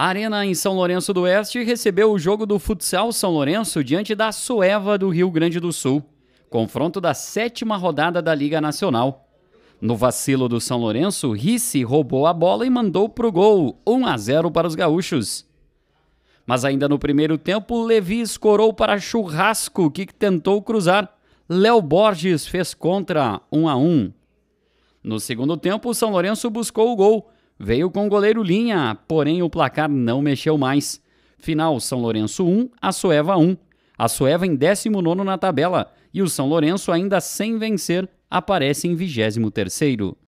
A Arena em São Lourenço do Oeste recebeu o jogo do futsal São Lourenço diante da Sueva do Rio Grande do Sul, confronto da sétima rodada da Liga Nacional. No vacilo do São Lourenço, Risse roubou a bola e mandou pro gol, 1 a 0 para os gaúchos. Mas ainda no primeiro tempo, Levi escorou para Churrasco, que tentou cruzar. Léo Borges fez contra, 1 a 1. No segundo tempo, o São Lourenço buscou o gol veio com goleiro linha, porém o placar não mexeu mais. Final São Lourenço 1, Assoeva 1. Assoeva em 19 na tabela e o São Lourenço ainda sem vencer aparece em 23º.